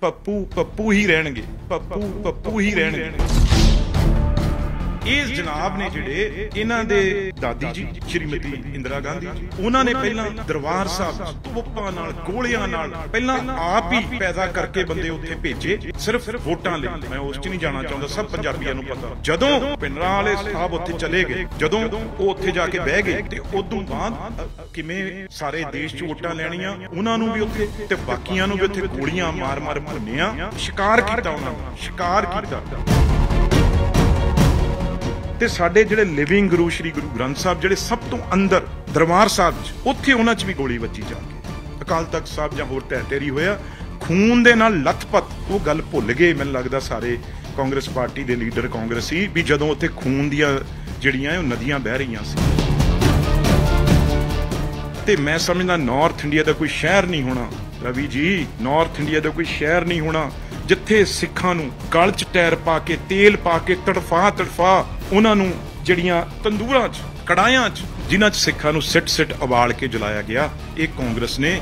ਪੱਪੂ ਪੱਪੂ ਹੀ ਰਹਿਣਗੇ ਪੱਪੂ ਪੱਪੂ ਹੀ ਰਹਿਣਗੇ ਇਸ ਜਨਾਬ ਨੇ ਜਿਹੜੇ ਇਹਨਾਂ ਦੇ ਦਾਦੀ ਜੀ ਸ਼੍ਰੀਮਤੀ ਇੰਦਰਾ ਗਾਂਧੀ ਉਹਨਾਂ ਨੇ ਪਹਿਲਾਂ ਦਰਬਾਰ ਸਾਹਿਬ ਤੋਪਾਂ ਨਾਲ ਗੋਲੀਆਂ ਨਾਲ ਪਹਿਲਾਂ ਆਪ ਹੀ ਪੈਦਾ ਕਰਕੇ ਬੰਦੇ ਉੱਥੇ ਭੇਜੇ ਸਿਰਫ ਵੋਟਾਂ ਲਈ ਮੈਂ ਉਸ 'ਚ ਨਹੀਂ ਜਾਣਾ ਚਾਹੁੰਦਾ ਸਭ ਪੰਜਾਬੀਆਂ ਨੂੰ ਪਤਾ ਜਦੋਂ ਪਿੰਡਰਾ ਵਾਲੇ ਸਾਹਿਬ ਉੱਥੇ ਚਲੇ ਗਏ ਜਦੋਂ ਉਹ ਉੱਥੇ ਜਾ ਕੇ ਬਹਿ ਗਏ ਤੇ ਉਦੋਂ ਬਾਅਦ ਕਿਵੇਂ ਸਾਰੇ ਦੇਸ਼ 'ਚ ਵੋਟਾਂ ਲੈਣੀਆਂ ਉਹਨਾਂ ਨੂੰ ਵੀ ਉੱਥੇ ਤੇ ਬਾਕੀਆਂ ਨੂੰ ਵੀ ਉੱਥੇ ਗੋਲੀਆਂ ਮਾਰ-ਮਾਰ ਭੁੰਨਿਆ ਸ਼ਿਕਾਰ ਕੀਤਾ ਉਹਨਾਂ ਨੂੰ ਸ਼ਿਕਾਰ ਕੀਤਾ ਤੇ ਸਾਡੇ ਜਿਹੜੇ ਲਿਵਿੰਗ ਗੁਰੂ ਸ਼੍ਰੀ ਗੁਰੂ ਗ੍ਰੰਥ ਸਾਹਿਬ ਜਿਹੜੇ ਸਭ ਤੋਂ ਅੰਦਰ ਦਰਬਾਰ ਸਾਹਿਬ 'ਚ ਉੱਥੇ ਉਹਨਾਂ 'ਚ ਵੀ ਗੋਲੀ ਵੱਜੀ ਜਾਂਦੀ ਅਕਾਲ ਤਖਤ ਸਾਹਿਬ ਜਾਂ ਹੋਰ ਤਹਿ ਤੇਰੀ ਹੋਇਆ ਖੂਨ ਦੇ ਨਾਲ ਲਥਪਤ ਉਹ ਗੱਲ ਭੁੱਲ ਗਏ ਮੈਨੂੰ ਲੱਗਦਾ ਸਾਰੇ ਕਾਂਗਰਸ ਪਾਰਟੀ ਦੇ ਲੀਡਰ ਕਾਂਗਰਸੀ ਵੀ ਜਦੋਂ ਉੱਥੇ ਖੂਨ ਦੀਆਂ ਜਿਹੜੀਆਂ ਉਹ ਨਦੀਆਂ ਵਹਿ ਰਹੀਆਂ ਸੀ ਤੇ ਮੈਂ ਸਮਝਦਾ ਨਾਰਥ ਇੰਡੀਆ ਦਾ ਕੋਈ ਸ਼ਹਿਰ ਨਹੀਂ ਹੋਣਾ ਰਵੀ ਜੀ ਨਾਰਥ ਇੰਡੀਆ ਦਾ ਕੋਈ ਸ਼ਹਿਰ ਨਹੀਂ ਹੋਣਾ ਜਿੱਥੇ ਸਿੱਖਾਂ ਨੂੰ ਗਲ 'ਚ ਟਾਇਰ ਪਾ ਕੇ ਤੇਲ ਪਾ ਕੇ ਤੜਫਾ ਤੜਫਾ ਉਹਨਾਂ ਨੂੰ ਜਿਹੜੀਆਂ ਤੰਦੂਰਾਂ 'ਚ ਕੜਾਇਆਂ 'ਚ ਜਿਨ੍ਹਾਂ 'ਚ ਸਿੱਖਾਂ ਨੂੰ ਸਿੱਟ ਸਿੱਟ ਉਬਾਲ ਕੇ ਜਲਾਇਆ ਗਿਆ ਇਹ ਕਾਂਗਰਸ ਨੇ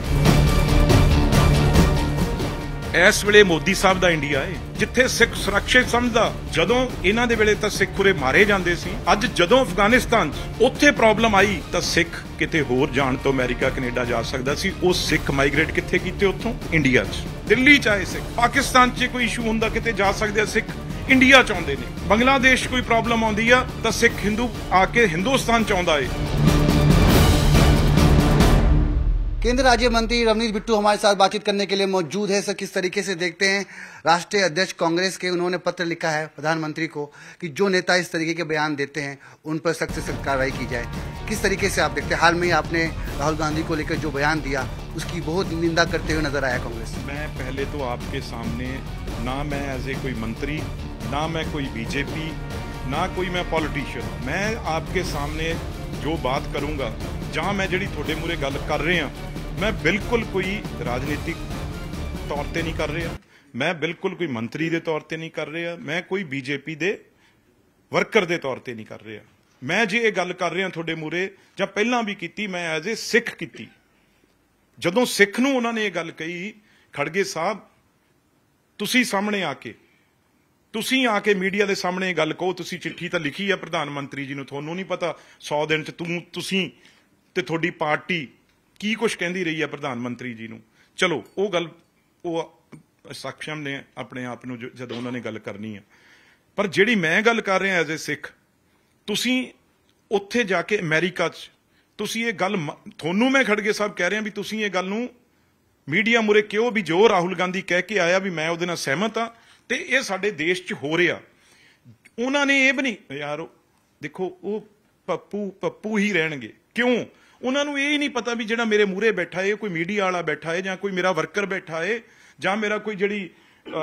ਇਸ ਵੇਲੇ ਮੋਦੀ ਸਾਹਿਬ ਦਾ ਇੰਡੀਆ ਹੈ ਜਿੱਥੇ ਸਿੱਖ ਸੁਰੱਖਿਅਤ ਸਮਝਦਾ ਜਦੋਂ ਇਹਨਾਂ ਦੇ ਵੇਲੇ ਤਾਂ ਸਿੱਖ ਉਰੇ ਮਾਰੇ ਜਾਂਦੇ ਸੀ ਅੱਜ ਜਦੋਂ ਅਫਗਾਨਿਸਤਾਨ 'ਚ ਉੱਥੇ ਪ੍ਰੋਬਲਮ ਆਈ ਤਾਂ ਸਿੱਖ ਕਿਤੇ ਹੋਰ ਜਾਣ ਤੋਂ ਅਮਰੀਕਾ ਕੈਨੇਡਾ ਜਾ ਸਕਦਾ ਸੀ ਉਹ ਸਿੱਖ ਮਾਈਗ੍ਰੇਟ ਕਿੱਥੇ ਕੀਤੇ ਉੱਥੋਂ ਇੰਡੀਆ 'ਚ ਦਿੱਲੀ 'ਚ ਆਏ ਸਿੱਖ ਪਾਕਿਸਤਾਨ 'ਚ ਕੋਈ ਇਸ਼ੂ ਹੁੰਦਾ ਕਿਤੇ ਜਾ ਸਕਦੇ ਆ ਸਿੱਖ ਇੰਡੀਆ 'ਚ ਆਉਂਦੇ ਨੇ ਬੰਗਲਾਦੇਸ਼ ਕੋਈ ਪ੍ਰੋਬਲਮ ਆਉਂਦੀ ਆ ਤਾਂ ਸਿੱਖ ਹਿੰਦੂ ਆ ਕੇ ਹਿੰਦੁਸਤਾਨ 'ਚ ਆਉਂਦਾ ਏ केंद्रीय राज्य मंत्री रवनीत बिट्टू हमारे साथ बातचीत करने के लिए मौजूद है सर किस तरीके से देखते हैं राष्ट्रीय अध्यक्ष कांग्रेस के उन्होंने पत्र लिखा है प्रधानमंत्री को कि जो नेता इस तरीके के बयान देते हैं उन पर सख्त से सख्त कार्रवाई की जाए किस तरीके से आप देखते हैं हाल में आपने राहुल गांधी को लेकर जो बयान दिया उसकी बहुत निंदा करते हुए नजर आया कांग्रेस मैं पहले तो आपके सामने ना मैं एज ए कोई मंत्री ना मैं कोई बीजेपी ना कोई मैं पॉलिटिशियन मैं आपके सामने जो बात करूंगा जहाँ मैं जी थोड़े ਮੂਰੇ गल कर रहे हैं ਮੈਂ ਬਿਲਕੁਲ ਕੋਈ ਰਾਜਨੀਤਿਕ ਤੌਰ ਤੇ ਨਹੀਂ ਕਰ ਰਿਹਾ ਮੈਂ ਬਿਲਕੁਲ ਕੋਈ ਮੰਤਰੀ ਦੇ ਤੌਰ ਤੇ ਨਹੀਂ ਕਰ ਰਿਹਾ ਮੈਂ ਕੋਈ ਬੀਜੇਪੀ ਦੇ ਵਰਕਰ ਦੇ ਤੌਰ ਤੇ ਨਹੀਂ ਕਰ ਰਿਹਾ ਮੈਂ ਜੇ ਇਹ ਗੱਲ ਕਰ ਰਿਹਾ ਤੁਹਾਡੇ ਮੂਰੇ ਜਾਂ ਪਹਿਲਾਂ ਵੀ ਕੀਤੀ ਮੈਂ ਐਜ਼ ਅ ਸਿੱਖ ਕੀਤੀ ਜਦੋਂ ਸਿੱਖ ਨੂੰ ਉਹਨਾਂ ਨੇ ਇਹ ਗੱਲ ਕਹੀ ਖੜਗੇ ਸਾਹਿਬ ਤੁਸੀਂ ਸਾਹਮਣੇ ਆ ਕੇ ਤੁਸੀਂ ਆ ਕੇ ਮੀਡੀਆ ਦੇ ਸਾਹਮਣੇ ਗੱਲ ਕਹੋ ਤੁਸੀਂ ਚਿੱਠੀ ਤਾਂ ਲਿਖੀ ਆ ਪ੍ਰਧਾਨ ਮੰਤਰੀ ਜੀ ਨੂੰ ਤੁਹਾਨੂੰ ਨਹੀਂ ਪਤਾ 100 ਦਿਨ ਚ ਤੂੰ ਤੁਸੀਂ ਤੇ ਤੁਹਾਡੀ ਪਾਰਟੀ ਕੀ ਕੁਝ ਕਹਿੰਦੀ ਰਹੀ ਹੈ ਪ੍ਰਧਾਨ ਮੰਤਰੀ ਜੀ ਨੂੰ ਚਲੋ ਉਹ ਗੱਲ ਉਹ ਸਖਸ਼ਮ ਨੇ ਆਪਣੇ ਆਪ ਨੂੰ ਜਦੋਂ ਉਹਨਾਂ ਨੇ ਗੱਲ ਕਰਨੀ ਹੈ ਪਰ ਜਿਹੜੀ ਮੈਂ ਗੱਲ ਕਰ ਰਿਹਾ ਐਜ਼ ਅ ਸਿੱਖ ਤੁਸੀਂ ਉੱਥੇ ਜਾ ਕੇ ਅਮਰੀਕਾ 'ਚ ਤੁਸੀਂ ਇਹ ਗੱਲ ਤੁਹਾਨੂੰ ਮੈਂ ਖੜਗੇ ਸਾਹਿਬ ਕਹਿ ਰਿਹਾ ਵੀ ਤੁਸੀਂ ਇਹ ਗੱਲ ਨੂੰ ਮੀਡੀਆ ਮੁਰੇ ਕਿਉਂ ਵੀ ਜੋ ਰਾਹੁਲ ਗਾਂਧੀ ਕਹਿ ਕੇ ਆਇਆ ਵੀ ਮੈਂ ਉਹਦੇ ਨਾਲ ਸਹਿਮਤ ਆ ਤੇ ਇਹ ਸਾਡੇ ਦੇਸ਼ 'ਚ ਹੋ ਰਿਹਾ ਉਹਨਾਂ ਨੇ ਇਹ ਵੀ ਨਹੀਂ ਯਾਰ ਦੇਖੋ ਉਹ ਪੱਪੂ ਪੱਪੂ ਹੀ ਰਹਿਣਗੇ ਕਿਉਂ ਉਹਨਾਂ ਨੂੰ ਇਹ ਹੀ ਨਹੀਂ ਪਤਾ ਵੀ ਜਿਹੜਾ ਮੇਰੇ ਮੂਰੇ ਬੈਠਾ ਏ ਕੋਈ ਮੀਡੀਆ ਵਾਲਾ ਬੈਠਾ ਏ ਜਾਂ ਕੋਈ ਮੇਰਾ ਵਰਕਰ ਬੈਠਾ ਏ ਜਾਂ ਮੇਰਾ ਕੋਈ ਜਿਹੜੀ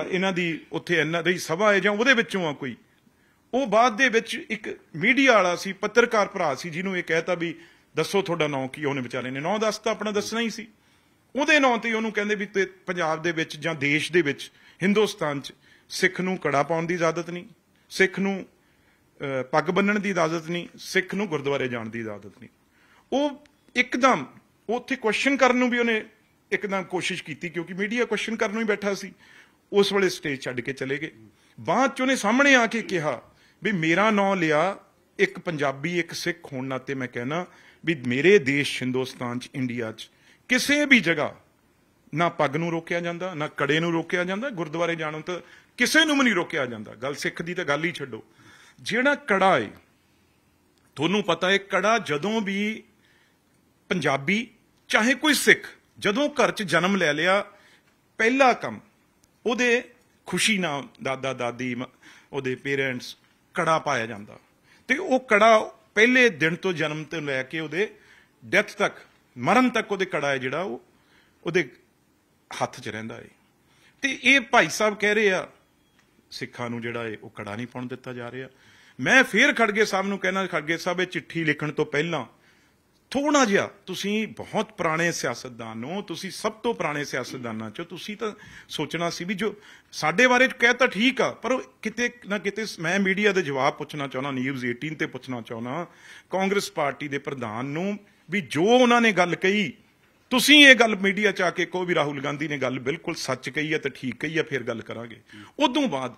ਇਹਨਾਂ ਦੀ ਉੱਥੇ ਇਹਨਾਂ ਦੀ ਸਭਾ ਹੈ ਜਾਂ ਉਹਦੇ ਵਿੱਚੋਂ ਆ ਕੋਈ ਉਹ ਬਾਅਦ ਦੇ ਵਿੱਚ ਇੱਕ ਮੀਡੀਆ ਵਾਲਾ ਸੀ ਪੱਤਰਕਾਰ ਭਰਾ ਸੀ ਜਿਹਨੂੰ ਇਹ ਕਹਤਾ ਵੀ ਦੱਸੋ ਤੁਹਾਡਾ ਨਾਂ ਕੀ ਉਹਨੇ ਵਿਚਾਰੇ ਨੇ ਨਾਂ ਦੱਸ ਤਾਂ ਆਪਣਾ ਦੱਸਣਾ ਹੀ ਸੀ ਉਹਦੇ ਨਾਂ ਤੇ ਉਹਨੂੰ ਕਹਿੰਦੇ ਵੀ ਪੰਜਾਬ ਦੇ ਵਿੱਚ ਜਾਂ ਦੇਸ਼ ਦੇ ਵਿੱਚ ਹਿੰਦੁਸਤਾਨ 'ਚ ਸਿੱਖ ਨੂੰ ਕੜਾ ਪਾਉਣ ਦੀ ਇਜਾਜ਼ਤ ਨਹੀਂ ਸਿੱਖ ਨੂੰ ਪੱਗ ਬੰਨਣ ਦੀ ਇਜਾਜ਼ਤ ਨਹੀਂ ਸਿੱਖ ਨੂੰ ਗੁਰਦੁਆਰੇ ਜਾਣ ਦੀ ਇਜਾਜ਼ਤ ਨਹੀਂ ਉਹ ਇੱਕਦਮ ਉੱਥੇ ਕੁਐਸਚਨ ਕਰਨ ਨੂੰ ਵੀ ਉਹਨੇ ਇੱਕਦਮ ਕੋਸ਼ਿਸ਼ ਕੀਤੀ ਕਿਉਂਕਿ ਮੀਡੀਆ ਕੁਐਸਚਨ ਕਰਨ ਨੂੰ ਹੀ ਬੈਠਾ ਸੀ ਉਸ ਵੇਲੇ ਸਟੇਜ ਛੱਡ ਕੇ ਚਲੇ ਗਏ ਬਾਅਦ ਚ ਉਹਨੇ ਸਾਹਮਣੇ ਆ ਕੇ ਕਿਹਾ ਵੀ ਮੇਰਾ ਨਾਂ ਲਿਆ ਇੱਕ ਪੰਜਾਬੀ ਇੱਕ ਸਿੱਖ ਹੋਣ ਨਾਤੇ ਮੈਂ ਕਹਿਣਾ ਵੀ ਮੇਰੇ ਦੇਸ਼ ਹਿੰਦੁਸਤਾਨ ਚ ਇੰਡੀਆ ਚ ਕਿਸੇ ਵੀ ਜਗ੍ਹਾ ਨਾ ਪੱਗ ਨੂੰ ਰੋਕਿਆ ਜਾਂਦਾ ਨਾ ਕੜੇ ਨੂੰ ਰੋਕਿਆ ਜਾਂਦਾ ਗੁਰਦੁਆਰੇ ਜਾਣੋਂ ਤਾਂ ਕਿਸੇ ਨੂੰ ਵੀ ਨਹੀਂ ਰੋਕਿਆ ਜਾਂਦਾ ਗੱਲ ਸਿੱਖ ਦੀ ਤਾਂ ਗੱਲ ਹੀ ਛੱਡੋ ਜਿਹੜਾ ਕੜਾ ਏ ਤੁਹਾਨੂੰ ਪਤਾ ਏ ਕੜਾ ਜਦੋਂ ਵੀ ਪੰਜਾਬੀ ਚਾਹੇ ਕੋਈ ਸਿੱਖ ਜਦੋਂ ਘਰ 'ਚ ਜਨਮ ਲੈ ਲਿਆ ਪਹਿਲਾ ਕੰਮ ਉਹਦੇ ਖੁਸ਼ੀ ਨਾਲ ਦਾਦਾ ਦਾਦੀ ਉਹਦੇ ਪੇਰੈਂਟਸ ਕੜਾ ਪਾਇਆ ਜਾਂਦਾ ਤੇ ਉਹ ਕੜਾ ਪਹਿਲੇ ਦਿਨ ਤੋਂ ਜਨਮ ਤੋਂ ਲੈ ਕੇ ਉਹਦੇ ਡੈਥ ਤੱਕ ਮਰਨ ਤੱਕ ਉਹਦੇ ਕੜਾ ਹੈ ਜਿਹੜਾ ਉਹ ਉਹਦੇ ਹੱਥ 'ਚ ਰਹਿੰਦਾ ਹੈ ਤੇ ਇਹ ਭਾਈ ਸਾਹਿਬ ਕਹਿ ਰਹੇ ਆ ਸਿੱਖਾਂ ਨੂੰ ਜਿਹੜਾ ਹੈ ਉਹ ਕੜਾ ਨਹੀਂ ਪਾਉਣ ਦਿੱਤਾ ਜਾ ਰਿਹਾ ਮੈਂ ਫੇਰ ਖੜਗੇ ਸਾਹਿਬ ਨੂੰ ਕਹਿਣਾ ਖੜਗੇ ਸਾਹਿਬ ਇਹ ਚਿੱਠੀ ਲਿਖਣ ਤੋਂ ਪਹਿਲਾਂ ਥੋੜਾ ਜਿਹਾ ਤੁਸੀਂ ਬਹੁਤ ਪੁਰਾਣੇ ਸਿਆਸਤਦਾਨ ਹੋ ਤੁਸੀਂ ਸਭ ਤੋਂ ਪੁਰਾਣੇ ਸਿਆਸਤਦਾਨਾਂ ਚੋਂ ਤੁਸੀਂ ਤਾਂ ਸੋਚਣਾ ਸੀ ਵੀ ਜੋ ਸਾਡੇ ਬਾਰੇ ਕਹਿ ਤਾਂ ਠੀਕ ਆ ਪਰ ਕਿਤੇ ਨਾ ਕਿਤੇ ਮੈਂ ਮੀਡੀਆ ਦੇ ਜਵਾਬ ਪੁੱਛਣਾ ਚਾਹਣਾ ਨਿਊਜ਼ 18 ਤੇ ਪੁੱਛਣਾ ਚਾਹਣਾ ਕਾਂਗਰਸ ਪਾਰਟੀ ਦੇ ਪ੍ਰਧਾਨ ਨੂੰ ਵੀ ਜੋ ਉਹਨਾਂ ਨੇ ਗੱਲ ਕਹੀ ਤੁਸੀਂ ਇਹ ਗੱਲ ਮੀਡੀਆ 'ਚ ਆ ਕੇ ਕਹੋ ਵੀ ਰਾਹੁਲ ਗਾਂਧੀ ਨੇ ਗੱਲ ਬਿਲਕੁਲ ਸੱਚ ਕਹੀ ਹੈ ਤੇ ਠੀਕ ਕਹੀ ਹੈ ਫਿਰ ਗੱਲ ਕਰਾਂਗੇ ਉਦੋਂ ਬਾਅਦ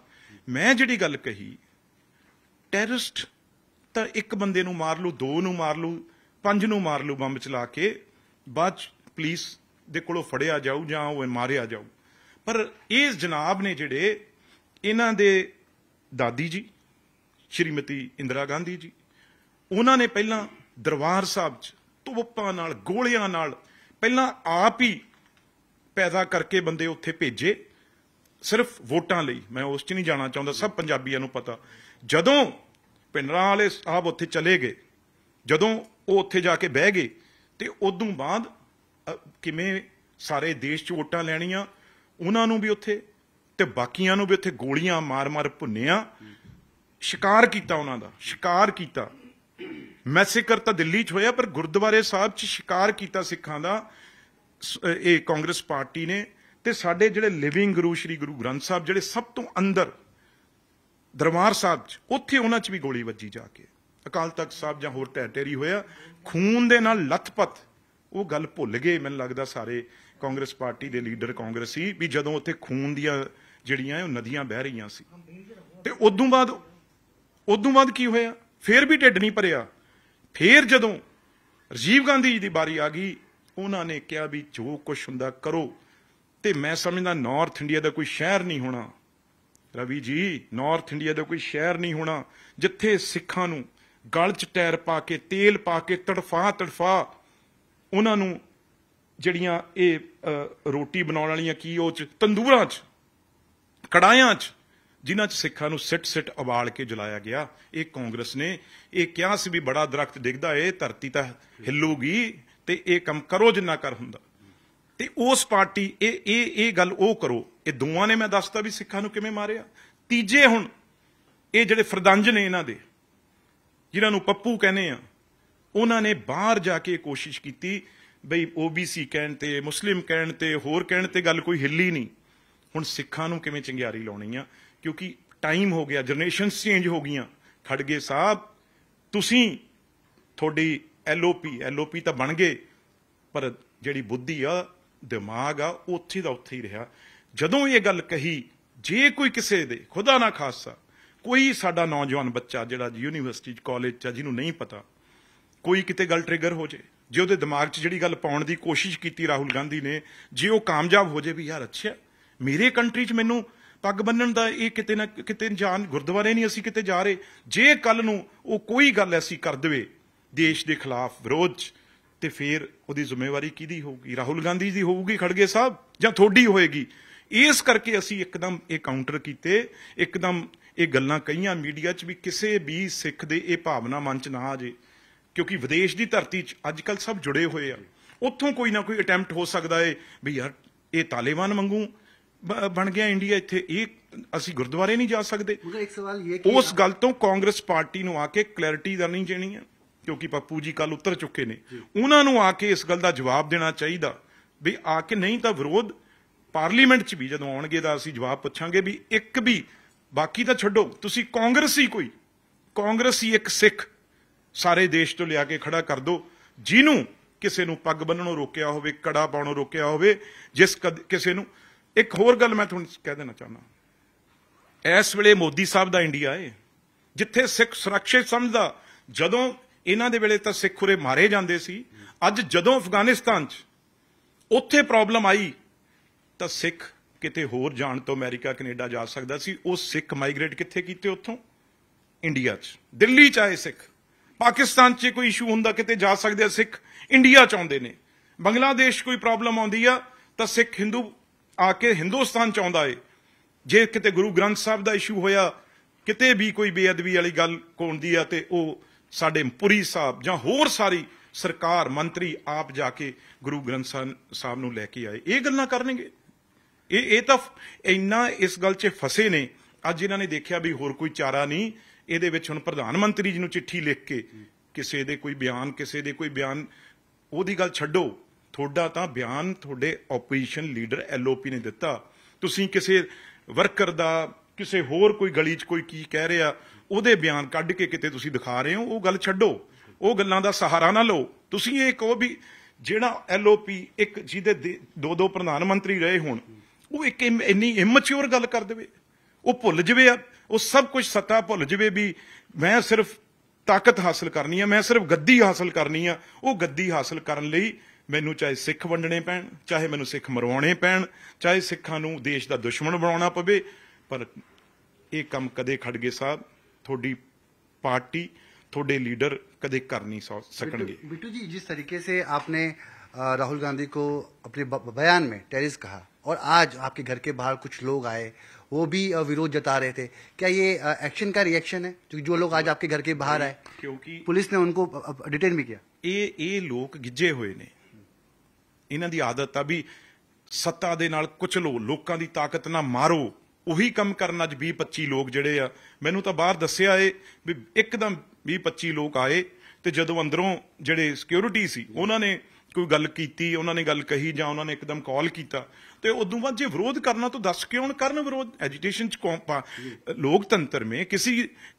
ਮੈਂ ਜਿਹੜੀ ਗੱਲ ਕਹੀ ਟੈਰਰਿਸਟ ਤਾਂ ਇੱਕ ਬੰਦੇ ਨੂੰ ਮਾਰ ਲੂ ਦੋ ਨੂੰ ਮਾਰ ਲੂ ਪੰਜ ਨੂੰ ਮਾਰ ਲੂ ਬੰਬ ਚਲਾ ਕੇ ਬਾਅਦ ਪੁਲਿਸ ਦੇ ਕੋਲੋਂ ਫੜਿਆ ਜਾਊ ਜਾਂ ਉਹ ਮਾਰਿਆ ਜਾਊ ਪਰ ਇਸ ਜਨਾਬ ਨੇ ਜਿਹੜੇ ਇਹਨਾਂ ਦੇ ਦਾਦੀ ਜੀ ਸ਼੍ਰੀਮਤੀ ਇੰਦਰਾ ਗਾਂਧੀ ਜੀ ਉਹਨਾਂ ਨੇ ਪਹਿਲਾਂ ਦਰਬਾਰ ਸਾਹਿਬ 'ਚ ਤੋਪਾਂ ਨਾਲ ਗੋਲੀਆਂ ਨਾਲ ਪਹਿਲਾਂ ਆਪ ਹੀ ਪੈਦਾ ਕਰਕੇ ਬੰਦੇ ਉੱਥੇ ਭੇਜੇ ਸਿਰਫ ਵੋਟਾਂ ਲਈ ਮੈਂ ਉਸ 'ਚ ਨਹੀਂ ਜਾਣਾ ਚਾਹੁੰਦਾ ਸਭ ਪੰਜਾਬੀਆਂ ਨੂੰ ਪਤਾ ਜਦੋਂ ਪਿੰਡਰਾ ਵਾਲੇ ਸਾਹਿਬ ਉੱਥੇ ਚਲੇ ਗਏ ਜਦੋਂ ਉਹ ਉੱਥੇ ਜਾ ਕੇ ਬਹਿ ਗਏ ਤੇ ਉਦੋਂ ਬਾਅਦ ਕਿਵੇਂ ਸਾਰੇ ਦੇਸ਼ 'ਚ ਵੋਟਾਂ ਲੈਣੀਆਂ ਉਹਨਾਂ ਨੂੰ ਵੀ ਉੱਥੇ ਤੇ ਬਾਕੀਆਂ ਨੂੰ ਵੀ ਉੱਥੇ ਗੋਲੀਆਂ ਮਾਰ-ਮਾਰ ਭੁੰਨਿਆ ਸ਼ਿਕਾਰ ਕੀਤਾ ਉਹਨਾਂ ਦਾ ਸ਼ਿਕਾਰ ਕੀਤਾ ਮੈਸੇਕਰ ਤਾਂ ਦਿੱਲੀ 'ਚ ਹੋਇਆ ਪਰ ਗੁਰਦੁਆਰੇ ਸਾਹਿਬ 'ਚ ਸ਼ਿਕਾਰ ਕੀਤਾ ਸਿੱਖਾਂ ਦਾ ਇਹ ਕਾਂਗਰਸ ਪਾਰਟੀ ਨੇ ਤੇ ਸਾਡੇ ਜਿਹੜੇ ਲਿਵਿੰਗ ਗੁਰੂ ਸ਼੍ਰੀ ਗੁਰੂ ਗ੍ਰੰਥ ਸਾਹਿਬ ਜਿਹੜੇ ਸਭ ਤੋਂ ਅੰਦਰ ਦਰਬਾਰ ਸਾਹਿਬ 'ਚ ਉੱਥੇ ਉਹਨਾਂ 'ਚ ਵੀ ਗੋਲੀ ਵੱਜੀ ਜਾ ਕੇ ਅਕਾਲ ਤਖਤ ਸਾਹਿਬ ਜਾਂ ਹੋਰ ਢਹਿ ਢੇਰੀ ਹੋਇਆ ਖੂਨ ਦੇ ਨਾਲ ਲਥਪਥ ਉਹ ਗੱਲ ਭੁੱਲ ਗਏ ਮੈਨੂੰ ਲੱਗਦਾ ਸਾਰੇ ਕਾਂਗਰਸ ਪਾਰਟੀ ਦੇ ਲੀਡਰ ਕਾਂਗਰਸੀ ਵੀ ਜਦੋਂ ਉੱਥੇ ਖੂਨ ਦੀਆਂ ਜਿਹੜੀਆਂ ਉਹ ਨਦੀਆਂ ਵਹਿ ਰਹੀਆਂ ਸੀ ਤੇ ਉਦੋਂ ਬਾਅਦ ਉਦੋਂ ਬਾਅਦ ਕੀ ਹੋਇਆ ਫੇਰ ਵੀ ਢਿੱਡ ਨਹੀਂ ਭਰਿਆ ਫੇਰ ਜਦੋਂ ਰਜੀਵ ਗਾਂਧੀ ਜੀ ਦੀ ਵਾਰੀ ਆ ਗਈ ਉਹਨਾਂ ਨੇ ਕਿਹਾ ਵੀ ਜੋ ਕੁਝ ਹੁੰਦਾ ਕਰੋ ਤੇ ਮੈਂ ਸਮਝਦਾ ਨਾਰਥ ਇੰਡੀਆ ਦਾ ਕੋਈ ਸ਼ਹਿਰ ਨਹੀਂ ਹੋਣਾ ਰਵੀ ਜੀ ਨਾਰਥ ਇੰਡੀਆ ਦਾ ਕੋਈ ਸ਼ਹਿਰ ਨਹੀਂ ਹੋਣਾ ਜਿੱਥੇ ਸਿੱਖਾਂ ਨੂੰ ਗਲ 'ਚ ਟਾਇਰ ਪਾ ਕੇ ਤੇਲ ਪਾ ਕੇ ਤੜਫਾ ਤੜਫਾ ਉਹਨਾਂ ਨੂੰ ਜਿਹੜੀਆਂ ਇਹ ਰੋਟੀ ਬਣਾਉਣ ਵਾਲੀਆਂ ਕੀ ਉਹ 'ਚ ਤੰਦੂਰਾਂ 'ਚ ਕੜਾਇਆਂ 'ਚ ਜਿਨ੍ਹਾਂ 'ਚ ਸਿੱਖਾਂ ਨੂੰ ਸਿੱਟ ਸਿੱਟ ਉਬਾਲ ਕੇ ਜਲਾਇਆ ਗਿਆ ਇਹ ਕਾਂਗਰਸ ਨੇ ਇਹ ਕਿਹਾ ਸੀ ਵੀ ਬੜਾ ਦਰਖਤ ਡਿੱਗਦਾ ਏ ਧਰਤੀ ਤਾਂ ਹਿੱਲੂਗੀ ਤੇ ਇਹ ਕੰਮ ਕਰੋ ਜਿੰਨਾ ਕਰ ਹੁੰਦਾ ਤੇ ਉਸ ਪਾਰਟੀ ਇਹ ਇਹ ਇਹ ਗੱਲ ਉਹ ਕਰੋ ਇਹ ਦੋਵਾਂ ਨੇ ਮੈਂ ਦੱਸਤਾ ਵੀ ਸਿੱਖਾਂ ਨੂੰ ਕਿਵੇਂ ਮਾਰਿਆ ਤੀਜੇ ਹੁਣ ਇਹ ਜਿਹੜੇ ਫਰਦੰਜ ਨੇ ਇਹਨਾਂ ਦੇ ਜਿਨ੍ਹਾਂ ਨੂੰ ਪੱਪੂ ਕਹਿੰਦੇ ਆ ਉਹਨਾਂ ਨੇ ਬਾਹਰ ਜਾ ਕੇ ਕੋਸ਼ਿਸ਼ ਕੀਤੀ ਬਈ ਓਬੀਸੀ ਕਹਿਣ ਤੇ ਮੁਸਲਿਮ ਕਹਿਣ ਤੇ ਹੋਰ ਕਹਿਣ ਤੇ ਗੱਲ ਕੋਈ ਹਿੱਲੀ ਨਹੀਂ ਹੁਣ ਸਿੱਖਾਂ ਨੂੰ ਕਿਵੇਂ ਚੰਗਿਆਰੀ ਲਾਉਣੀ ਆ ਕਿਉਂਕਿ ਟਾਈਮ ਹੋ ਗਿਆ ਜਨਰੇਸ਼ਨ ਚੇਂਜ ਹੋ ਗਈਆਂ ਖੜਗੇ ਸਾਹਿਬ ਤੁਸੀਂ ਤੁਹਾਡੀ ਐਲਓਪੀ ਐਲਓਪੀ ਤਾਂ ਬਣ ਗਏ ਪਰ ਜਿਹੜੀ ਬੁੱਧੀ ਆ ਦਿਮਾਗ ਆ ਉੱਥੇ ਦਾ ਉੱਥੇ ਹੀ ਰਿਹਾ ਜਦੋਂ ਇਹ ਗੱਲ ਕਹੀ ਜੇ ਕੋਈ ਕਿਸੇ ਦੇ ਖੁਦਾ ਨਾ ਖਾਸਾ ਕੋਈ ਸਾਡਾ ਨੌਜਵਾਨ ਬੱਚਾ ਜਿਹੜਾ ਯੂਨੀਵਰਸਿਟੀ ਚ ਕਾਲਜ ਚ ਜਿਹਨੂੰ ਨਹੀਂ ਪਤਾ ਕੋਈ ਕਿਤੇ ਗੱਲ ਟ੍ਰਿਗਰ ਹੋ ਜੇ ਜੇ ਉਹਦੇ ਦਿਮਾਗ 'ਚ ਜਿਹੜੀ ਗੱਲ ਪਾਉਣ ਦੀ ਕੋਸ਼ਿਸ਼ ਕੀਤੀ ਰਾਹੁਲ ਗਾਂਧੀ ਨੇ ਜੇ ਉਹ ਕਾਮਯਾਬ ਹੋ ਜੇ ਵੀ ਯਾਰ ਅੱਛਾ ਮੇਰੇ ਕੰਟਰੀ 'ਚ ਮੈਨੂੰ ਪੱਗ ਬੰਨਣ ਦਾ ਇਹ ਕਿਤੇ ਨਾ ਕਿਤੇ ਜਾਨ ਗੁਰਦੁਆਰੇ ਨਹੀਂ ਅਸੀਂ ਕਿਤੇ ਜਾ ਰਹੇ ਜੇ ਕੱਲ ਨੂੰ ਉਹ ਕੋਈ ਗੱਲ ਐਸੀ ਕਰ ਦੇਵੇ ਦੇਸ਼ ਦੇ ਖਿਲਾਫ ਵਿਰੋਧ ਤੇ ਫਿਰ ਉਹਦੀ ਜ਼ਿੰਮੇਵਾਰੀ ਕਿਹਦੀ ਹੋਊਗੀ ਰਾਹੁਲ ਗਾਂਧੀ ਦੀ ਹੋਊਗੀ ਖੜਗੇ ਸਾਹਿਬ ਜਾਂ ਥੋੜੀ ਹੋਏਗੀ ਇਸ ਕਰਕੇ ਅਸੀਂ ਇੱਕਦਮ ਇਹ ਕਾਊਂਟਰ ਕੀਤੇ ਇੱਕਦਮ ਇਹ ਗੱਲਾਂ ਕਈਆਂ ਮੀਡੀਆ 'ਚ ਵੀ ਕਿਸੇ ਵੀ ਸਿੱਖ ਦੇ ਇਹ ਭਾਵਨਾ ਮਨ 'ਚ ਨਾ ਆ ਜੇ ਕਿਉਂਕਿ ਵਿਦੇਸ਼ ਦੀ ਧਰਤੀ 'ਚ ਅੱਜ ਕੱਲ ਸਭ ਜੁੜੇ ਹੋਏ ਆ ਉੱਥੋਂ ਕੋਈ ਨਾ ਕੋਈ ਅਟੈਂਪਟ ਹੋ ਸਕਦਾ ਏ ਵੀ ਯਾਰ ਇਹ ਤਾਲਿਬਾਨ ਵਾਂਗੂ ਬਣ ਗਿਆ ਇੰਡੀਆ ਇੱਥੇ ਇਹ ਅਸੀਂ ਗੁਰਦੁਆਰੇ ਨਹੀਂ ਜਾ ਸਕਦੇ ਇੱਕ ਸਵਾਲ ਇਹ ਉਸ ਗੱਲ ਤੋਂ ਕਾਂਗਰਸ ਪਾਰਟੀ ਨੂੰ ਆ ਕੇ ਕਲੈਰਿਟੀ ਦੇਣੀ ਚਾਹੀਦੀ ਹੈ ਕਿਉਂਕਿ ਪੱਪੂ ਜੀ ਕੱਲ ਉੱਤਰ ਚੁੱਕੇ ਨੇ ਉਹਨਾਂ ਨੂੰ ਆ ਕੇ ਇਸ ਗੱਲ ਦਾ ਜਵਾਬ ਦੇਣਾ ਚਾਹੀਦਾ ਵੀ ਆ ਕੇ ਨਹੀਂ ਤਾਂ ਵਿਰੋਧ ਪਾਰਲੀਮੈਂਟ 'ਚ ਵੀ ਜਦੋਂ ਆਉਣਗੇ ਤਾਂ ਅਸੀਂ ਜਵਾਬ ਪੁੱਛਾਂਗੇ ਵੀ ਇੱਕ ਵੀ ਬਾਕੀ ਤਾਂ ਛੱਡੋ ਤੁਸੀਂ ਕਾਂਗਰਸੀ ਕੋਈ ਕਾਂਗਰਸੀ ਇੱਕ ਸਿੱਖ ਸਾਰੇ ਦੇਸ਼ ਤੋਂ ਲਿਆ ਕੇ ਖੜਾ ਕਰ ਦੋ ਜਿਹਨੂੰ ਕਿਸੇ ਨੂੰ ਪੱਗ ਬੰਨਣੋਂ ਰੋਕਿਆ ਹੋਵੇ ਕੜਾ ਪਾਉਣੋਂ ਰੋਕਿਆ ਹੋਵੇ ਜਿਸ ਕਿਸੇ ਨੂੰ ਇੱਕ ਹੋਰ ਗੱਲ ਮੈਂ ਤੁਹਾਨੂੰ ਕਹਿ ਦੇਣਾ ਚਾਹੁੰਦਾ ਇਸ ਵੇਲੇ ਮੋਦੀ ਸਾਹਿਬ ਦਾ ਇੰਡੀਆ ਏ ਜਿੱਥੇ ਸਿੱਖ ਸੁਰੱਖਿਅਤ ਸਮਝਦਾ ਜਦੋਂ ਇਹਨਾਂ ਦੇ ਵੇਲੇ ਤਾਂ ਸਿੱਖ ਉਰੇ ਮਾਰੇ ਜਾਂਦੇ ਸੀ ਅੱਜ ਜਦੋਂ ਅਫਗਾਨਿਸਤਾਨ 'ਚ ਉੱਥੇ ਪ੍ਰੋਬਲਮ ਆਈ ਤਾਂ ਸਿੱਖ ਕਿਤੇ ਹੋਰ ਜਾਣ ਤੋਂ ਅਮਰੀਕਾ ਕੈਨੇਡਾ ਜਾ ਸਕਦਾ ਸੀ ਉਹ ਸਿੱਖ ਮਾਈਗ੍ਰੇਟ ਕਿੱਥੇ ਕੀਤੇ ਉੱਥੋਂ ਇੰਡੀਆ 'ਚ ਦਿੱਲੀ 'ਚ ਆਏ ਸਿੱਖ ਪਾਕਿਸਤਾਨ 'ਚ ਕੋਈ ਇਸ਼ੂ ਹੁੰਦਾ ਕਿਤੇ ਜਾ ਸਕਦੇ ਆ ਸਿੱਖ ਇੰਡੀਆ 'ਚ ਆਉਂਦੇ ਨੇ ਬੰਗਲਾਦੇਸ਼ ਕੋਈ ਪ੍ਰੋਬਲਮ ਆਉਂਦੀ ਆ ਤਾਂ ਸਿੱਖ ਹਿੰਦੂ ਆ ਕੇ ਹਿੰਦੁਸਤਾਨ 'ਚ ਆਉਂਦਾ ਏ ਜੇ ਕਿਤੇ ਗੁਰੂ ਗ੍ਰੰਥ ਸਾਹਿਬ ਦਾ ਇਸ਼ੂ ਹੋਇਆ ਕਿਤੇ ਵੀ ਕੋਈ ਬੇਅਦਬੀ ਵਾਲੀ ਗੱਲ ਕੋਣਦੀ ਆ ਤੇ ਉਹ ਸਾਡੇ ਪੁਰੀ ਸਾਹਿਬ ਜਾਂ ਹੋਰ ਸਾਰੀ ਸਰਕਾਰ ਮੰਤਰੀ ਆਪ ਜਾ ਕੇ ਗੁਰੂ ਗ੍ਰੰਥ ਸਾਹਿਬ ਨੂੰ ਲੈ ਕੇ ਆਏ ਇਹ ਗੱਲਾਂ ਕਰਨਗੇ ਇਹ ਇਹ ਤਾਂ ਇੰਨਾ ਇਸ ਗੱਲ 'ਚ ਫਸੇ ਨੇ ਅੱਜ ਇਹਨਾਂ ਨੇ ਦੇਖਿਆ ਵੀ ਹੋਰ ਕੋਈ ਚਾਰਾ ਨਹੀਂ ਇਹਦੇ ਵਿੱਚ ਹੁਣ ਪ੍ਰਧਾਨ ਮੰਤਰੀ ਜੀ ਨੂੰ ਚਿੱਠੀ ਲਿਖ ਕੇ ਕਿਸੇ ਦੇ ਕੋਈ ਬਿਆਨ ਕਿਸੇ ਦੇ ਕੋਈ ਬਿਆਨ ਉਹਦੀ ਗੱਲ ਛੱਡੋ ਤੁਹਾਡਾ ਤਾਂ ਬਿਆਨ ਤੁਹਾਡੇ ਆਪੋਜੀਸ਼ਨ ਲੀਡਰ ਐਲਓਪੀ ਨੇ ਦਿੱਤਾ ਤੁਸੀਂ ਕਿਸੇ ਵਰਕਰ ਦਾ ਕਿਸੇ ਹੋਰ ਕੋਈ ਗਲੀ 'ਚ ਕੋਈ ਕੀ ਕਹਿ ਰਿਹਾ ਉਹਦੇ ਬਿਆਨ ਕੱਢ ਕੇ ਕਿਤੇ ਤੁਸੀਂ ਦਿਖਾ ਰਹੇ ਹੋ ਉਹ ਗੱਲ ਛੱਡੋ ਉਹ ਗੱਲਾਂ ਦਾ ਸਹਾਰਾ ਨਾ ਲਓ ਤੁਸੀਂ ਇਹ ਕਹੋ ਵੀ ਜਿਹੜਾ ਐਲਓਪੀ ਇੱਕ ਜਿਹਦੇ ਦੋ ਦੋ ਪ੍ਰਧਾਨ ਮੰਤਰੀ ਰਹੇ ਹੋਣ ਉਹ ਇੱਕ ਇੰਨੀ ਇਮੈਚੁਰ ਗੱਲ ਕਰ ਦੇਵੇ ਉਹ ਭੁੱਲ ਜਵੇ ਉਹ ਸਭ ਕੁਝ ਸੱਤਾ ਭੁੱਲ ਜਵੇ ਵੀ ਮੈਂ ਸਿਰਫ ਤਾਕਤ ਹਾਸਲ ਕਰਨੀ ਆ ਮੈਂ ਸਿਰਫ ਗੱਦੀ ਹਾਸਲ ਕਰਨੀ ਆ ਉਹ ਗੱਦੀ ਹਾਸਲ ਕਰਨ ਲਈ ਮੈਨੂੰ ਚਾਹੇ ਸਿੱਖ ਵੰਡਣੇ ਪੈਣ ਚਾਹੇ ਮੈਨੂੰ ਸਿੱਖ ਮਰਵਾਉਣੇ ਪੈਣ ਚਾਹੇ ਸਿੱਖਾਂ ਨੂੰ ਦੇਸ਼ ਦਾ ਦੁਸ਼ਮਣ ਬਣਾਉਣਾ ਪਵੇ ਪਰ ਇਹ ਕੰਮ ਕਦੇ ਖੜਗੇ ਸਾਹਿਬ ਤੁਹਾਡੀ ਪਾਰਟੀ ਤੁਹਾਡੇ ਲੀਡਰ ਕਦੇ ਕਰ ਨਹੀਂ ਸਕਣਗੇ ਬਿੱਟੂ ਜੀ ਜਿਸ ਤਰੀਕੇ ਸੇ ਆਪਨੇ ਰਾਹੁਲ ਗਾਂਧੀ ਕੋ ਆਪਣੇ ਬਿਆਨ ਮੇ ਟੈਰਿਸ ਕਹਾ और आज आपके घर के बाहर कुछ लोग आए वो भी विरोध जता रहे थे क्या ये एक्शन का रिएक्शन है क्योंकि जो लोग आज आपके घर के बाहर आए ਕਿਉਂਕਿ ਪੁਲਿਸ ਨੇ ਉनको ਡਿਟੇਨ ਵੀ ਕੀਤਾ ਇਹ ਇਹ ਲੋਕ ਗਿੱਜੇ ਹੋਏ ਨੇ ਇਹਨਾਂ ਦੀ ਆਦਤ ਆ ਵੀ ਸੱਤਾ ਦੇ ਨਾਲ ਕੁਚਲੋ ਲੋਕਾਂ ਦੀ ਤਾਕਤ ਨਾਲ ਮਾਰੋ ਉਹੀ ਕੰਮ ਕਰਨ ਅੱਜ 20 25 ਲੋਕ ਜਿਹੜੇ ਆ ਮੈਨੂੰ ਤਾਂ ਬਾਹਰ ਦੱਸਿਆ ਏ ਵੀ ਇੱਕਦਮ 20 25 ਲੋਕ ਆਏ ਤੇ ਜਦੋਂ ਅੰਦਰੋਂ ਜਿਹੜੇ ਸਿਕਿਉਰਿਟੀ ਸੀ ਉਹਨਾਂ ਨੇ ਕੋਈ ਗੱਲ ਕੀਤੀ ਉਹਨਾਂ ਨੇ ਗੱਲ ਕਹੀ ਜਾਂ ਉਹਨਾਂ ਨੇ ਇੱਕਦਮ ਕਾਲ ਕੀਤਾ ਤੇ ਉਦੋਂ ਬਾਅਦ ਜੇ ਵਿਰੋਧ ਕਰਨਾ ਤਾਂ ਦੱਸ ਕਿਉਂ ਕਰਨ ਵਿਰੋਧ ਐਜੀਟੇਸ਼ਨ ਚ ਲੋਕਤੰਤਰ ਮੇ ਕਿਸੇ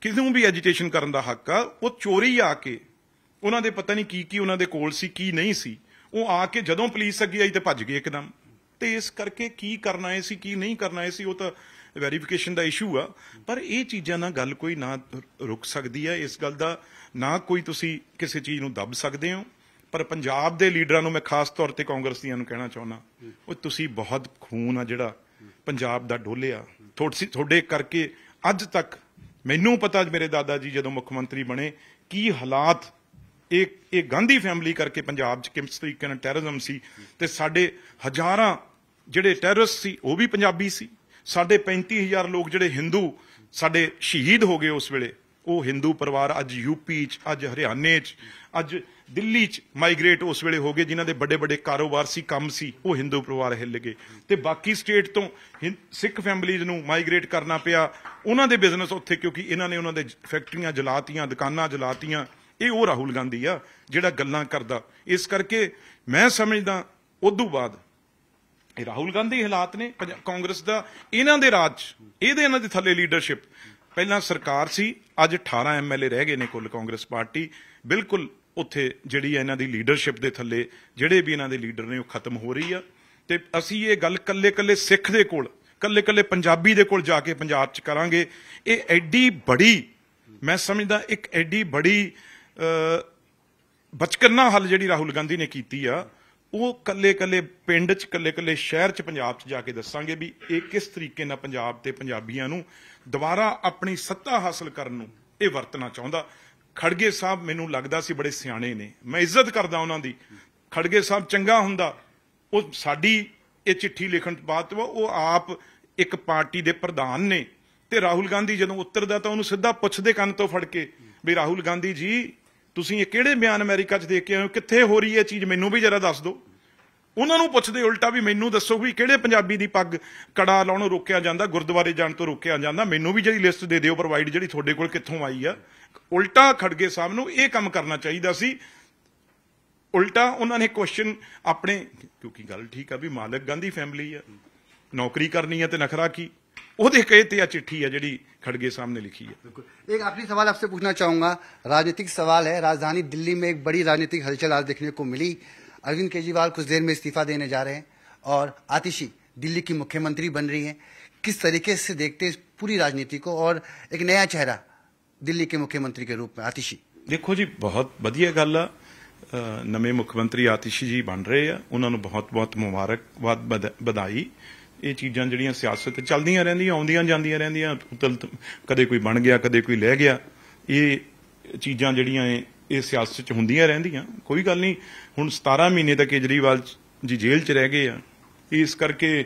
ਕਿਸੇ ਨੂੰ ਵੀ ਐਜੀਟੇਸ਼ਨ ਕਰਨ ਦਾ ਹੱਕ ਆ ਉਹ ਚੋਰੀ ਆ ਕੇ ਉਹਨਾਂ ਦੇ ਪਤਾ ਨਹੀਂ ਕੀ ਕੀ ਉਹਨਾਂ ਦੇ ਕੋਲ ਸੀ ਕੀ ਨਹੀਂ ਸੀ ਉਹ ਆ ਕੇ ਜਦੋਂ ਪੁਲਿਸ ਅੱਗੇ ਆਈ ਤੇ ਭੱਜ ਗਏ ਇੱਕਦਮ ਤੇ ਇਸ ਕਰਕੇ ਕੀ ਕਰਨਾ ਹੈ ਸੀ ਕੀ ਨਹੀਂ ਕਰਨਾ ਹੈ ਸੀ ਉਹ ਤਾਂ ਵੈਰੀਫਿਕੇਸ਼ਨ ਦਾ ਇਸ਼ੂ ਆ ਪਰ ਇਹ ਚੀਜ਼ਾਂ ਨਾਲ ਗੱਲ ਕੋਈ ਨਾ ਰੁਕ ਸਕਦੀ ਹੈ ਇਸ ਗੱਲ ਦਾ ਨਾ ਕੋਈ ਤੁਸੀਂ ਕਿਸੇ ਚੀਜ਼ ਨੂੰ ਦੱਬ ਸਕਦੇ ਹੋ ਪਰ ਪੰਜਾਬ ਦੇ ਲੀਡਰਾਂ ਨੂੰ ਮੈਂ ਖਾਸ ਤੌਰ ਤੇ ਕਾਂਗਰਸੀਆਂ ਨੂੰ ਕਹਿਣਾ ਚਾਹੁੰਦਾ ਉਹ ਤੁਸੀਂ ਬਹੁਤ ਖੂਨ ਆ ਜਿਹੜਾ ਪੰਜਾਬ ਦਾ ਡੋਲਿਆ ਥੋੜੀ ਥੋੜੇ ਕਰਕੇ ਅੱਜ ਤੱਕ ਮੈਨੂੰ ਪਤਾ ਮੇਰੇ ਦਾਦਾ ਜੀ ਜਦੋਂ ਮੁੱਖ ਮੰਤਰੀ ਬਣੇ ਕੀ ਹਾਲਾਤ ਇਹ ਇਹ ਗਾਂਧੀ ਫੈਮਿਲੀ ਕਰਕੇ ਪੰਜਾਬ 'ਚ ਕਿਸ ਤਰੀਕੇ ਨਾਲ ਟੈਰਰਿਜ਼ਮ ਸੀ ਤੇ ਸਾਡੇ ਹਜ਼ਾਰਾਂ ਜਿਹੜੇ ਟੈਰਰਿਸਟ ਸੀ ਉਹ ਵੀ ਪੰਜਾਬੀ ਸੀ ਸਾਡੇ 35000 ਲੋਕ ਜਿਹੜੇ ਹਿੰਦੂ ਸਾਡੇ ਸ਼ਹੀਦ ਹੋ ਗਏ ਉਸ ਵੇਲੇ ਉਹ ਹਿੰਦੂ ਪਰਿਵਾਰ ਅੱਜ ਯੂਪੀ 'ਚ ਅੱਜ ਹਰਿਆਣੇ 'ਚ ਅੱਜ ਦਿੱਲੀ 'ਚ ਮਾਈਗ੍ਰੇਟ ਉਸ ਵੇਲੇ ਹੋ ਗਏ ਜਿਨ੍ਹਾਂ ਦੇ ਵੱਡੇ ਵੱਡੇ ਕਾਰੋਬਾਰ ਸੀ ਕੰਮ ਸੀ ਉਹ ਹਿੰਦੂ ਪਰਿਵਾਰ ਹਿੱਲ ਗਏ ਤੇ ਬਾਕੀ ਸਟੇਟ ਤੋਂ ਸਿੱਖ ਫੈਮਲੀਜ਼ ਨੂੰ ਮਾਈਗ੍ਰੇਟ ਕਰਨਾ ਪਿਆ ਉਹਨਾਂ ਦੇ ਬਿਜ਼ਨਸ ਉੱਥੇ ਕਿਉਂਕਿ ਇਹਨਾਂ ਨੇ ਉਹਨਾਂ ਦੇ ਫੈਕਟਰੀਆਂ ਜਲਾਤੀਆਂ ਦੁਕਾਨਾਂ ਜਲਾਤੀਆਂ ਇਹ ਉਹ ਰਾਹੁਲ ਗਾਂਧੀ ਆ ਜਿਹੜਾ ਗੱਲਾਂ ਕਰਦਾ ਇਸ ਕਰਕੇ ਮੈਂ ਸਮਝਦਾ ਉਦੋਂ ਬਾਅਦ ਇਹ ਰਾਹੁਲ ਗਾਂਧੀ ਹਾਲਾਤ ਨੇ ਕਾਂਗਰਸ ਦਾ ਇਹਨਾਂ ਦੇ ਰਾਜ ਇਹਦੇ ਇਹਨਾਂ ਦੇ ਥੱਲੇ ਲੀਡਰਸ਼ਿਪ ਪਹਿਲਾਂ ਸਰਕਾਰ ਸੀ ਅੱਜ 18 ਐਮਐਲਏ ਰਹਿ ਗਏ ਨੇ ਕੁੱਲ ਕਾਂਗਰਸ ਪਾਰਟੀ ਬਿਲਕੁਲ ਉੱਥੇ ਜਿਹੜੀ ਇਹਨਾਂ ਦੀ ਲੀਡਰਸ਼ਿਪ ਦੇ ਥੱਲੇ ਜਿਹੜੇ ਵੀ ਇਹਨਾਂ ਦੇ ਲੀਡਰ ਨੇ ਉਹ ਖਤਮ ਹੋ ਰਹੀ ਆ ਤੇ ਅਸੀਂ ਇਹ ਗੱਲ ਕੱਲੇ-ਕੱਲੇ ਸਿੱਖ ਦੇ ਕੋਲ ਕੱਲੇ-ਕੱਲੇ ਪੰਜਾਬੀ ਦੇ ਕੋਲ ਜਾ ਕੇ ਪੰਜਾਬ 'ਚ ਕਰਾਂਗੇ ਇਹ ਐਡੀ ਬੜੀ ਮੈਂ ਸਮਝਦਾ ਇੱਕ ਐਡੀ ਬੜੀ ਬਚਕਰਨਾ ਹੱਲ ਜਿਹੜੀ ਰਾਹੁਲ ਗਾਂਧੀ ਨੇ ਕੀਤੀ ਆ ਉਹ ਕੱਲੇ-ਕੱਲੇ ਪਿੰਡ 'ਚ ਕੱਲੇ-ਕੱਲੇ ਸ਼ਹਿਰ 'ਚ ਪੰਜਾਬ 'ਚ ਜਾ ਕੇ ਦੱਸਾਂਗੇ ਵੀ ਇਹ ਕਿਸ ਤਰੀਕੇ ਨਾਲ ਪੰਜਾਬ ਤੇ ਪੰਜਾਬੀਆਂ ਨੂੰ ਦੁਬਾਰਾ ਆਪਣੀ ਸੱਤਾ ਹਾਸਲ ਕਰਨ ਨੂੰ ਇਹ ਵਰਤਣਾ ਚਾਹੁੰਦਾ ਖੜਗੇ ਸਾਹਿਬ ਮੈਨੂੰ ਲੱਗਦਾ ਸੀ ਬੜੇ ਸਿਆਣੇ ਨੇ ਮੈਂ ਇੱਜ਼ਤ ਕਰਦਾ ਉਹਨਾਂ ਦੀ ਖੜਗੇ ਸਾਹਿਬ ਚੰਗਾ ਹੁੰਦਾ ਉਹ ਸਾਡੀ ਇਹ ਚਿੱਠੀ ਲਿਖਣ ਤੋਂ ਬਾਅਦ ਉਹ ਆਪ ਇੱਕ ਪਾਰਟੀ ਦੇ ਪ੍ਰਧਾਨ ਨੇ ਤੇ ਰਾਹੁਲ ਗਾਂਧੀ ਜਦੋਂ ਉੱਤਰਦਾ ਤਾਂ ਉਹਨੂੰ ਸਿੱਧਾ ਪੁੱਛਦੇ ਕੰਨ ਤੋਂ ਫੜ ਕੇ ਵੀ ਰਾਹੁਲ ਗਾਂਧੀ ਜੀ ਤੁਸੀਂ ਇਹ ਕਿਹੜੇ ਬਿਆਨ ਅਮਰੀਕਾ 'ਚ ਦੇਖ ਕੇ ਆਏ ਹੋ ਕਿੱਥੇ ਹੋ ਰਹੀ ਹੈ ਚੀਜ਼ ਮੈਨੂੰ ਵੀ ਜਰਾ ਦੱਸ ਦਿਓ ਉਹਨਾਂ ਨੂੰ ਪੁੱਛਦੇ ਉਲਟਾ ਵੀ ਮੈਨੂੰ ਦੱਸੋ ਵੀ ਕਿਹੜੇ ਪੰਜਾਬੀ ਦੀ ਪੱਗ ਕੜਾ ਲਾਉਣੋਂ ਰੋਕਿਆ ਜਾਂਦਾ ਗੁਰਦੁਆਰੇ ਜਾਣ ਤੋਂ ਰੋਕਿਆ ਜਾਂਦਾ ਮੈਨੂੰ ਵੀ ਜਿਹੜੀ ਲਿਸਟ ਦੇ ਦਿਓ ਪ੍ਰੋਵਾਈਡ ਜਿਹੜੀ ਤੁਹਾਡੇ ਕੋਲ ਕਿੱਥੋਂ ਆਈ ਆ ਉਲਟਾ ਖੜਗੇ ਸਾਹਿਬ ਨੂੰ ਇਹ ਕੰਮ ਕਰਨਾ ਚਾਹੀਦਾ ਸੀ ਉਲਟਾ ਉਹਨਾਂ ਨੇ ਕੁਐਸਚਨ ਆਪਣੇ ਕਿਉਂਕਿ ਗੱਲ ਠੀਕ ਆ ਵੀ ਮਾਲਕ ਗਾਂਧੀ ਫੈਮਿਲੀ ਆ ਨੌਕਰੀ ਕਰਨੀ ਆ ਤੇ ਨਖਰਾ ਕੀ ਉਹਦੇ कहे ਤੇ ਆ चिट्ठी है जी खड़गे ने लिखी है एक आखिरी सवाल आपसे पूछना चाहूंगा राजनीतिक सवाल है राजधानी दिल्ली में एक बड़ी राजनीतिक हलचल आज देखने को मिली अरविंद केजरीवाल कुछ देर में इस्तीफा देने जा रहे हैं और आतिशी दिल्ली की मुख्यमंत्री बन रही है किस तरीके से देखते हैं पूरी राजनीति को और एक नया चेहरा दिल्ली के मुख्यमंत्री के रूप में आतिशी देखो जी बहुत वधिया गल आ मुख्यमंत्री आतिशी जी बन रहे हैं उन्होंने बहुत बहुत मुबारकबाद बधाई ਇਹ ਚੀਜ਼ਾਂ ਜਿਹੜੀਆਂ ਸਿਆਸਤ ਤੇ ਚੱਲਦੀਆਂ ਰਹਿੰਦੀਆਂ ਆਉਂਦੀਆਂ ਜਾਂਦੀਆਂ ਰਹਿੰਦੀਆਂ ਕਦੇ ਕੋਈ ਬਣ ਗਿਆ ਕਦੇ ਕੋਈ ਲੈ ਗਿਆ ਇਹ ਚੀਜ਼ਾਂ ਜਿਹੜੀਆਂ ਇਹ ਸਿਆਸਤ ਚ ਹੁੰਦੀਆਂ ਰਹਿੰਦੀਆਂ ਕੋਈ ਗੱਲ ਨਹੀਂ ਹੁਣ 17 ਮਹੀਨੇ ਤੱਕ ਕੇਜਰੀਵਾਲ ਜੀ ਜੇਲ੍ਹ ਚ ਰਹਿ ਗਏ ਆ ਇਸ ਕਰਕੇ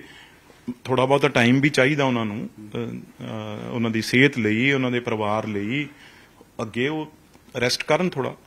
ਥੋੜਾ ਬਹੁਤਾ ਟਾਈਮ ਵੀ ਚਾਹੀਦਾ ਉਹਨਾਂ ਨੂੰ ਉਹਨਾਂ ਦੀ ਸਿਹਤ ਲਈ ਉਹਨਾਂ ਦੇ ਪਰਿਵਾਰ ਲਈ ਅੱਗੇ ਉਹ ਰੈਸਟ ਕਰਨ ਥੋੜਾ